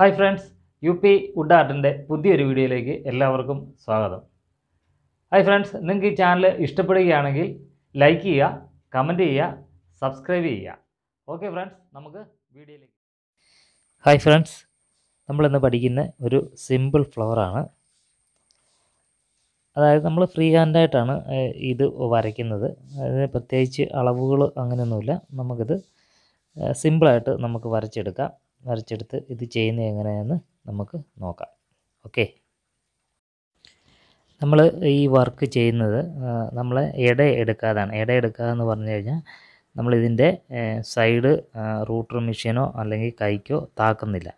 hi friends U P wood ആർട്ടിൻ്റെ പുതിയൊരു വീഡിയോയിലേക്ക് എല്ലാവർക്കും സ്വാഗതം ഹായ് ഫ്രണ്ട്സ് നിങ്ങൾക്ക് ഈ ചാനൽ ഇഷ്ടപ്പെടുകയാണെങ്കിൽ ലൈക്ക് ചെയ്യുക കമൻറ്റ് ചെയ്യുക സബ്സ്ക്രൈബ് ചെയ്യുക ഓക്കെ ഫ്രണ്ട്സ് നമുക്ക് വീഡിയോയിലേക്ക് ഹായ് ഫ്രണ്ട്സ് നമ്മളിന്ന് പഠിക്കുന്ന ഒരു സിമ്പിൾ ഫ്ലവറാണ് അതായത് നമ്മൾ ഫ്രീ ഹാൻഡായിട്ടാണ് ഇത് വരയ്ക്കുന്നത് അതിന് പ്രത്യേകിച്ച് അളവുകൾ അങ്ങനെയൊന്നുമില്ല നമുക്കിത് സിമ്പിളായിട്ട് നമുക്ക് വരച്ചെടുക്കാം വരച്ചെടുത്ത് ഇത് ചെയ്യുന്നത് എങ്ങനെയാണെന്ന് നമുക്ക് നോക്കാം ഓക്കെ നമ്മൾ ഈ വർക്ക് ചെയ്യുന്നത് നമ്മൾ ഇട എടുക്കാതാണ് ഇട എടുക്കാതെന്ന് എന്ന് പറഞ്ഞു കഴിഞ്ഞാൽ നമ്മളിതിൻ്റെ സൈഡ് റൂട്ടർ മെഷീനോ അല്ലെങ്കിൽ കൈക്കോ താക്കുന്നില്ല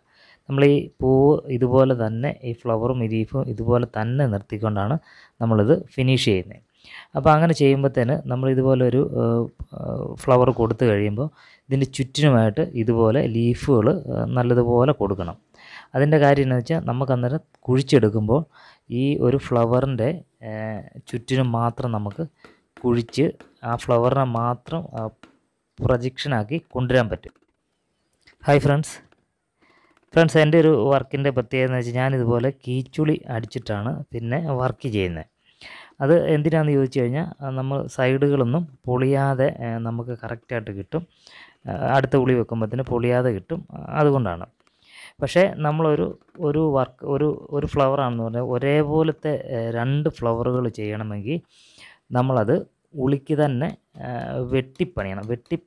നമ്മൾ ഈ പൂവ് ഇതുപോലെ തന്നെ ഈ ഫ്ലവറും ഇരീഫും ഇതുപോലെ തന്നെ നിർത്തിക്കൊണ്ടാണ് നമ്മളിത് ഫിനിഷ് ചെയ്യുന്നത് അപ്പോൾ അങ്ങനെ ചെയ്യുമ്പോൾ തന്നെ നമ്മൾ ഇതുപോലെ ഒരു ഫ്ലവർ കൊടുത്തു കഴിയുമ്പോൾ ഇതിൻ്റെ ചുറ്റിനുമായിട്ട് ഇതുപോലെ ലീഫുകൾ നല്ലതുപോലെ കൊടുക്കണം അതിൻ്റെ കാര്യം എന്ന് വെച്ചാൽ നമുക്ക് അന്നേരം കുഴിച്ചെടുക്കുമ്പോൾ ഈ ഒരു ഫ്ലവറിൻ്റെ ചുറ്റിനും മാത്രം നമുക്ക് കുഴിച്ച് ആ ഫ്ലവറിനെ മാത്രം പ്രൊജക്ഷനാക്കി കൊണ്ടുവരാൻ പറ്റും ഹായ് ഫ്രണ്ട്സ് ഫ്രണ്ട്സ് എൻ്റെ ഒരു വർക്കിൻ്റെ പ്രത്യേകത എന്ന് വെച്ചാൽ ഞാനിതുപോലെ കീച്ചുളി അടിച്ചിട്ടാണ് പിന്നെ വർക്ക് ചെയ്യുന്നത് അത് എന്തിനാണെന്ന് ചോദിച്ചു കഴിഞ്ഞാൽ നമ്മൾ സൈഡുകളൊന്നും പൊളിയാതെ നമുക്ക് കറക്റ്റായിട്ട് കിട്ടും അടുത്ത ഉളി വെക്കുമ്പോഴത്തേന് പൊളിയാതെ കിട്ടും അതുകൊണ്ടാണ് പക്ഷേ നമ്മളൊരു ഒരു വർക്ക് ഒരു ഒരു ഫ്ലവറാണെന്ന് പറഞ്ഞാൽ ഒരേപോലത്തെ രണ്ട് ഫ്ലവറുകൾ ചെയ്യണമെങ്കിൽ നമ്മളത് ഉളിക്ക് തന്നെ വെട്ടിപ്പണിയണം വെട്ടി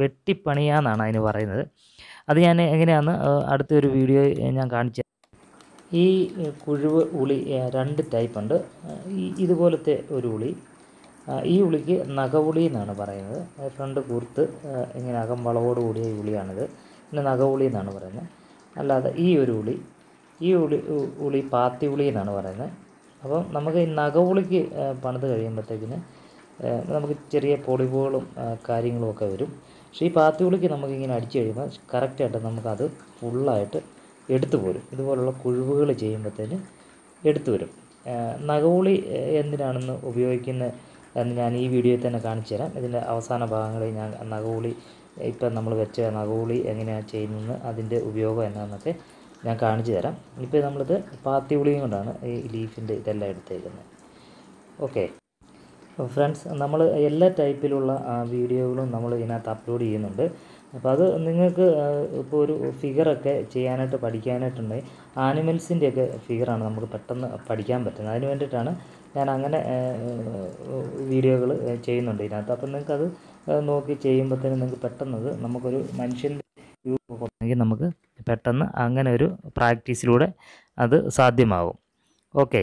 വെട്ടിപ്പണിയാന്നാണ് അതിന് പറയുന്നത് അത് ഞാൻ എങ്ങനെയാണെന്ന് അടുത്തൊരു വീഡിയോ ഞാൻ കാണിച്ചു ഈ കുഴിവ് ഉളി രണ്ട് ടൈപ്പ് ഈ ഇതുപോലത്തെ ഒരു ഉളി ഈ ഉളിക്ക് നഖവുളി എന്നാണ് പറയുന്നത് ഫ്രണ്ട് കൂർത്ത് ഇങ്ങനെ ഈ ഉളിയാണിത് പിന്നെ നഖവുളി എന്നാണ് പറയുന്നത് അല്ലാതെ ഈ ഒരു ഉളി ഈ ഉളി ഉളി പാത്തി ഉളി എന്നാണ് പറയുന്നത് അപ്പം നമുക്ക് ഈ നഖവുളിക്ക് പണിത് കഴിയുമ്പോഴത്തേക്കിന് നമുക്ക് ചെറിയ പൊളിവുകളും ഒക്കെ വരും പക്ഷേ ഈ പാത്തി ഉളിക്ക് നമുക്കിങ്ങനെ അടിച്ചു കഴിയുമ്പോൾ കറക്റ്റായിട്ട് നമുക്കത് ഫുള്ളായിട്ട് എടുത്തു പോരും ഇതുപോലുള്ള കുഴിവുകൾ ചെയ്യുമ്പോഴത്തേന് എടുത്തു വരും നഖവുളി എന്തിനാണെന്ന് ഉപയോഗിക്കുന്ന എന്ന് ഞാൻ ഈ വീഡിയോയിൽ തന്നെ കാണിച്ചു തരാം ഇതിൻ്റെ അവസാന ഭാഗങ്ങളിൽ ഞാൻ നഖവുളി ഇപ്പം നമ്മൾ വെച്ച നഖവുളി എങ്ങനെയാണ് ചെയ്യുന്നത് അതിൻ്റെ ഉപയോഗം എന്താണെന്നൊക്കെ ഞാൻ കാണിച്ചു തരാം ഇപ്പോൾ നമ്മളിത് പാത്തി ഉളിയും കൊണ്ടാണ് ഈ ലീഫിൻ്റെ ഇതെല്ലാം എടുത്തേക്കുന്നത് ഓക്കെ ഫ്രണ്ട്സ് നമ്മൾ എല്ലാ ടൈപ്പിലുള്ള വീഡിയോകളും നമ്മൾ ഇതിനകത്ത് അപ്ലോഡ് ചെയ്യുന്നുണ്ട് അപ്പോൾ അത് നിങ്ങൾക്ക് ഇപ്പോൾ ഒരു ഫിഗറൊക്കെ ചെയ്യാനായിട്ട് പഠിക്കാനായിട്ടുണ്ടെങ്കിൽ ആനിമൽസിൻ്റെയൊക്കെ ഫിഗറാണ് നമുക്ക് പെട്ടെന്ന് പഠിക്കാൻ പറ്റുന്നത് അതിന് വേണ്ടിയിട്ടാണ് ഞാൻ അങ്ങനെ വീഡിയോകൾ ചെയ്യുന്നുണ്ട് ഇതിനകത്ത് അപ്പം നിങ്ങൾക്കത് നോക്കി ചെയ്യുമ്പോഴത്തേനും നിങ്ങൾക്ക് പെട്ടെന്നത് നമുക്കൊരു മനുഷ്യൻ്റെ യൂസ് നമുക്ക് പെട്ടെന്ന് അങ്ങനെ ഒരു പ്രാക്ടീസിലൂടെ അത് സാധ്യമാകും ഓക്കെ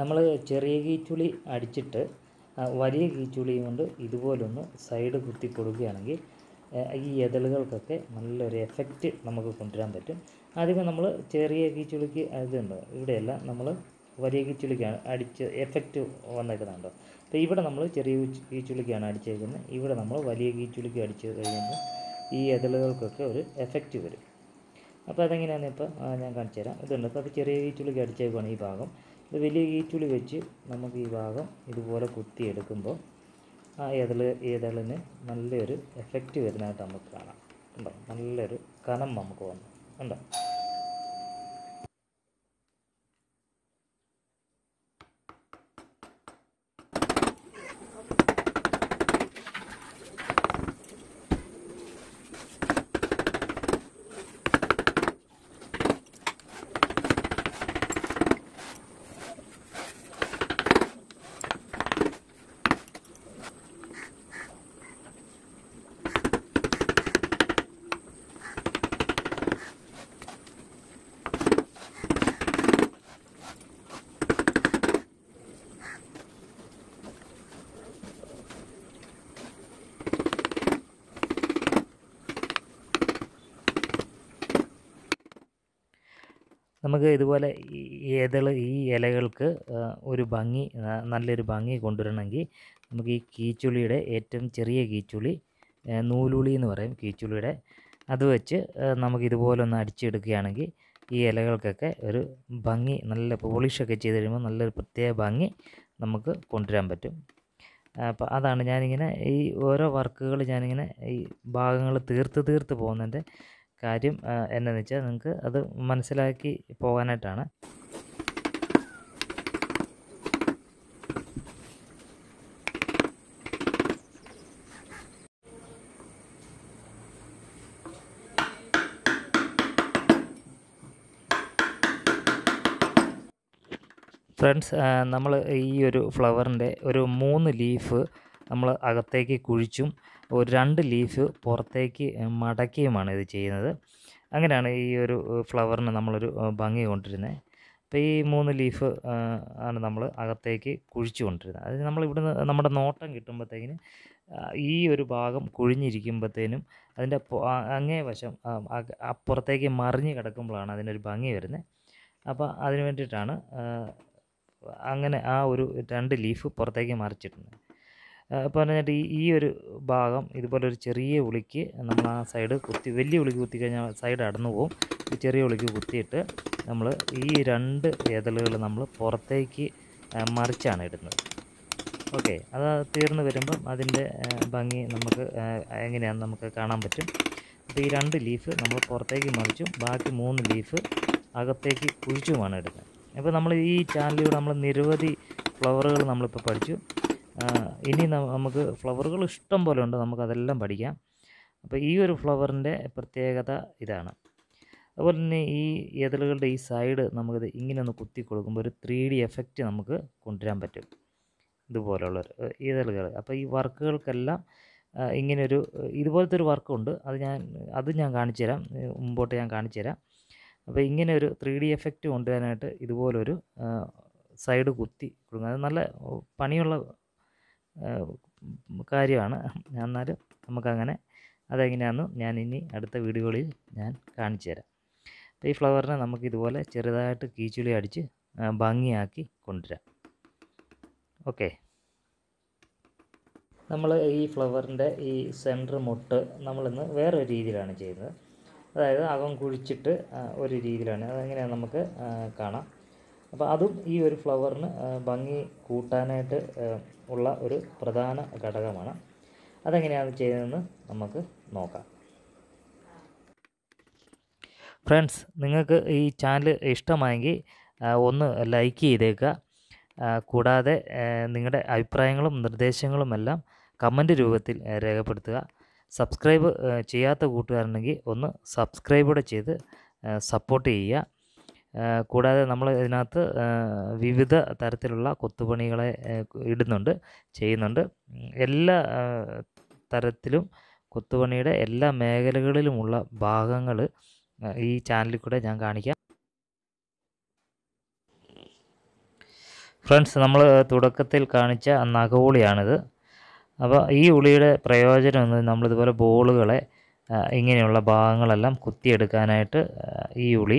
നമ്മൾ ചെറിയ കീച്ചുളി അടിച്ചിട്ട് വലിയ കീച്ചുളിയും കൊണ്ട് ഇതുപോലൊന്ന് സൈഡ് കുത്തി കൊടുക്കുകയാണെങ്കിൽ ഈ എതളുകൾക്കൊക്കെ നല്ലൊരു എഫക്റ്റ് നമുക്ക് കൊണ്ടുവരാൻ പറ്റും ആദ്യമേ നമ്മൾ ചെറിയ കീച്ചുളിക്ക് ഇതുണ്ട് ഇവിടെയല്ല നമ്മൾ വലിയ കീച്ചുളിക്കാണ് അടിച്ച് എഫക്റ്റ് വന്നേക്കുന്നുണ്ടോ അപ്പോൾ ഇവിടെ നമ്മൾ ചെറിയ കീച്ചുളിക്കാണ് അടിച്ചേക്കുന്നത് ഇവിടെ നമ്മൾ വലിയ കീച്ചുളിക്ക് അടിച്ച് കഴിയുമ്പോൾ ഈ എതളുകൾക്കൊക്കെ ഒരു എഫക്റ്റ് വരും അപ്പോൾ അതെങ്ങനെയാണെന്ന് ഇപ്പോൾ ഞാൻ കാണിച്ചു തരാം ഇതുണ്ട് അപ്പോൾ അത് ചെറിയ കീച്ചുളിക്ക് അടിച്ചേക്കുവാണ് ഈ ഭാഗം ഇത് വലിയ ഈറ്റുളി വെച്ച് നമുക്ക് ഈ ഭാഗം ഇതുപോലെ കുത്തിയെടുക്കുമ്പോൾ ആ ഇതള് ഇതളിന് നല്ലൊരു എഫക്റ്റ് വരുന്നതായിട്ട് നമുക്ക് കാണാം കണ്ടോ നല്ലൊരു കനം നമുക്ക് വന്നു കണ്ടോ നമുക്ക് ഇതുപോലെ ഇതൾ ഈ ഇലകൾക്ക് ഒരു ഭംഗി നല്ലൊരു ഭംഗി കൊണ്ടുവരണമെങ്കിൽ നമുക്ക് ഈ കീച്ചുളിയുടെ ഏറ്റവും ചെറിയ കീച്ചുളി നൂലുളി എന്ന് പറയും കീച്ചുളിയുടെ അത് വെച്ച് നമുക്ക് ഇതുപോലെ ഒന്ന് അടിച്ചെടുക്കുകയാണെങ്കിൽ ഈ ഇലകൾക്കൊക്കെ ഒരു ഭംഗി നല്ല പോളിഷൊക്കെ ചെയ്ത് കഴിയുമ്പോൾ നല്ലൊരു പ്രത്യേക ഭംഗി നമുക്ക് കൊണ്ടുവരാൻ പറ്റും അപ്പോൾ അതാണ് ഞാനിങ്ങനെ ഈ ഓരോ വർക്കുകൾ ഞാനിങ്ങനെ ഈ ഭാഗങ്ങൾ തീർത്ത് തീർത്ത് പോകുന്നതിൻ്റെ കാര്യം എന്നാന്ന് വെച്ചാൽ നിങ്ങൾക്ക് അത് മനസ്സിലാക്കി പോകാനായിട്ടാണ് ഫ്രണ്ട്സ് നമ്മൾ ഈ ഒരു ഫ്ലവറിൻ്റെ ഒരു മൂന്ന് ലീഫ് നമ്മൾ അകത്തേക്ക് കുഴിച്ചും ഒരു രണ്ട് ലീഫ് പുറത്തേക്ക് മടക്കിയുമാണ് ഇത് ചെയ്യുന്നത് അങ്ങനെയാണ് ഈ ഒരു ഫ്ലവറിന് നമ്മളൊരു ഭംഗി കൊണ്ടിരുന്നത് അപ്പോൾ ഈ മൂന്ന് ലീഫ് ആണ് നമ്മൾ അകത്തേക്ക് കുഴിച്ചു കൊണ്ടിരുന്നത് അതായത് നമ്മൾ ഇവിടുന്ന് നമ്മുടെ നോട്ടം കിട്ടുമ്പോഴത്തേക്കിന് ഈ ഒരു ഭാഗം കുഴിഞ്ഞിരിക്കുമ്പോഴത്തേനും അതിൻ്റെ അങ്ങേ വശം അപ്പുറത്തേക്ക് മറിഞ്ഞ് കിടക്കുമ്പോഴാണ് അതിനൊരു ഭംഗി വരുന്നത് അപ്പോൾ അതിന് വേണ്ടിയിട്ടാണ് അങ്ങനെ ആ ഒരു രണ്ട് ലീഫ് പുറത്തേക്ക് മറിച്ചിട്ടുണ്ട് അപ്പോൾ പറഞ്ഞിട്ട് ഈ ഈ ഒരു ഭാഗം ഇതുപോലെ ഒരു ചെറിയ ഉളിക്ക് നമ്മൾ ആ സൈഡ് കുത്തി വലിയ ഉളിക്ക് കുത്തി കഴിഞ്ഞാൽ സൈഡ് അടന്നു പോകും ഈ ചെറിയ ഉളിക്ക് കുത്തിയിട്ട് നമ്മൾ ഈ രണ്ട് ഏതലുകൾ നമ്മൾ പുറത്തേക്ക് മറിച്ചാണ് ഇടുന്നത് ഓക്കെ അത് തീർന്നു വരുമ്പം അതിൻ്റെ ഭംഗി നമുക്ക് എങ്ങനെയാണ് നമുക്ക് കാണാൻ പറ്റും അപ്പോൾ ഈ രണ്ട് ലീഫ് നമ്മൾ പുറത്തേക്ക് മറിച്ചും ബാക്കി മൂന്ന് ലീഫ് അകത്തേക്ക് കുഴിച്ചുമാണ് എടുക്കുന്നത് അപ്പോൾ നമ്മൾ ഈ ചാനലിലൂടെ നമ്മൾ നിരവധി ഫ്ലവറുകൾ നമ്മളിപ്പോൾ പഠിച്ചു ഇനി നമുക്ക് ഫ്ലവറുകൾ ഇഷ്ടം പോലെ ഉണ്ട് നമുക്കതെല്ലാം പഠിക്കാം അപ്പോൾ ഈ ഒരു ഫ്ലവറിൻ്റെ പ്രത്യേകത ഇതാണ് അതുപോലെ തന്നെ ഈ ഇതളുകളുടെ ഈ സൈഡ് നമുക്കിത് ഇങ്ങനെ ഒന്ന് കുത്തി കൊടുക്കുമ്പോൾ ഒരു ത്രീ ഡി എഫക്റ്റ് നമുക്ക് കൊണ്ടുവരാൻ പറ്റും ഇതുപോലുള്ളൊരു ഇതളുകൾ അപ്പോൾ ഈ വർക്കുകൾക്കെല്ലാം ഇങ്ങനൊരു ഇതുപോലത്തെ ഒരു വർക്കുണ്ട് അത് ഞാൻ അത് ഞാൻ കാണിച്ചു തരാം മുമ്പോട്ട് ഞാൻ കാണിച്ചു തരാം അപ്പോൾ ഇങ്ങനെ ഒരു ത്രീ ഡി എഫക്റ്റ് കൊണ്ടുവരാനായിട്ട് ഇതുപോലൊരു സൈഡ് കുത്തി കൊടുക്കുക നല്ല പണിയുള്ള കാര്യമാണ് എന്നാലും നമുക്കങ്ങനെ അതെങ്ങനെയാണെന്ന് ഞാൻ ഇനി അടുത്ത വീഡിയോകളിൽ ഞാൻ കാണിച്ചു തരാം അപ്പോൾ ഈ ഫ്ലവറിനെ നമുക്ക് ഇതുപോലെ ചെറുതായിട്ട് കീച്ചുളി അടിച്ച് ഭംഗിയാക്കി കൊണ്ടുവരാം ഓക്കെ നമ്മൾ ഈ ഫ്ലവറിൻ്റെ ഈ സെൻറ്റർ മുട്ട് നമ്മളിന്ന് വേറൊരു രീതിയിലാണ് ചെയ്യുന്നത് അതായത് അകം കുഴിച്ചിട്ട് ഒരു രീതിയിലാണ് അതെങ്ങനെയാണ് നമുക്ക് കാണാം അപ്പോൾ അതും ഈ ഒരു ഫ്ലവറിന് ഭംഗി കൂട്ടാനായിട്ട് ഉള്ള ഒരു പ്രധാന ഘടകമാണ് അതെങ്ങനെയാണ് ചെയ്യുന്നതെന്ന് നമുക്ക് നോക്കാം ഫ്രണ്ട്സ് നിങ്ങൾക്ക് ഈ ചാനൽ ഇഷ്ടമായെങ്കിൽ ഒന്ന് ലൈക്ക് ചെയ്തേക്കുക കൂടാതെ നിങ്ങളുടെ അഭിപ്രായങ്ങളും നിർദ്ദേശങ്ങളുമെല്ലാം കമൻ്റ് രൂപത്തിൽ രേഖപ്പെടുത്തുക സബ്സ്ക്രൈബ് ചെയ്യാത്ത കൂട്ടുകാരുണ്ടെങ്കിൽ ഒന്ന് സബ്സ്ക്രൈബ് കൂടെ ചെയ്ത് സപ്പോർട്ട് ചെയ്യുക കൂടാതെ നമ്മൾ ഇതിനകത്ത് വിവിധ തരത്തിലുള്ള കൊത്തുപണികളെ ഇടുന്നുണ്ട് ചെയ്യുന്നുണ്ട് എല്ലാ തരത്തിലും കൊത്തുപണിയുടെ എല്ലാ മേഖലകളിലുമുള്ള ഭാഗങ്ങൾ ഈ ചാനലിൽ കൂടെ ഞാൻ കാണിക്കാം ഫ്രണ്ട്സ് നമ്മൾ തുടക്കത്തിൽ കാണിച്ച നഖവുളിയാണിത് അപ്പോൾ ഈ ഉളിയുടെ പ്രയോജനം എന്ന് നമ്മളിതുപോലെ ബോളുകളെ ഇങ്ങനെയുള്ള ഭാഗങ്ങളെല്ലാം കുത്തിയെടുക്കാനായിട്ട് ഈ ഉളി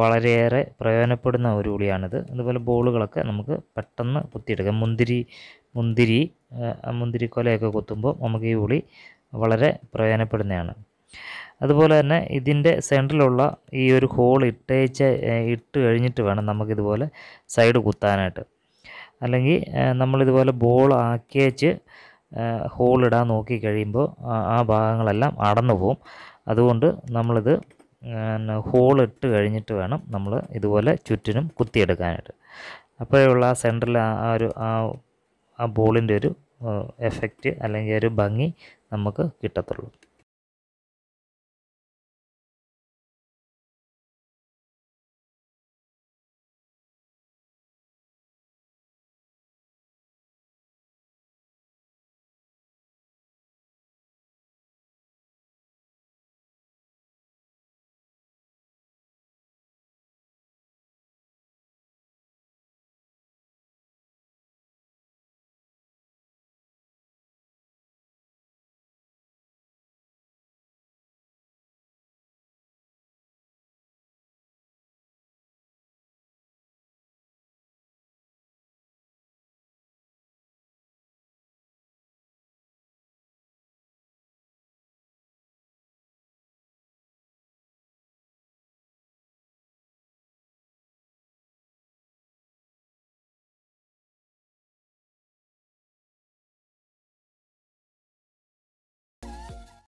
വളരെയേറെ പ്രയോജനപ്പെടുന്ന ഒരു ഉളിയാണിത് അതുപോലെ ബോളുകളൊക്കെ നമുക്ക് പെട്ടെന്ന് കുത്തിയെടുക്കാം മുന്തിരി മുന്തിരി മുന്തിരിക്കൊലയൊക്കെ കുത്തുമ്പോൾ നമുക്ക് ഈ ഉളി വളരെ പ്രയോജനപ്പെടുന്നതാണ് അതുപോലെ തന്നെ ഇതിൻ്റെ സെൻറ്ററിലുള്ള ഈ ഒരു ഹോൾ ഇട്ടേച്ച് ഇട്ട് കഴിഞ്ഞിട്ട് വേണം നമുക്കിതുപോലെ സൈഡ് കുത്താനായിട്ട് അല്ലെങ്കിൽ നമ്മളിതുപോലെ ബോൾ ആക്കിയേച്ച് ഹോളിടാൻ നോക്കിക്കഴിയുമ്പോൾ ആ ഭാഗങ്ങളെല്ലാം അടന്നു പോവും അതുകൊണ്ട് നമ്മളിത് ഹോൾ ഇട്ട് കഴിഞ്ഞിട്ട് വേണം നമ്മൾ ഇതുപോലെ ചുറ്റിനും കുത്തിയെടുക്കാനായിട്ട് അപ്പോഴുള്ള ആ സെൻറ്ററിൽ ആ ഒരു ആ ആ ബോളിൻ്റെ ഒരു എഫക്റ്റ് അല്ലെങ്കിൽ ഒരു ഭംഗി നമുക്ക് കിട്ടത്തുള്ളൂ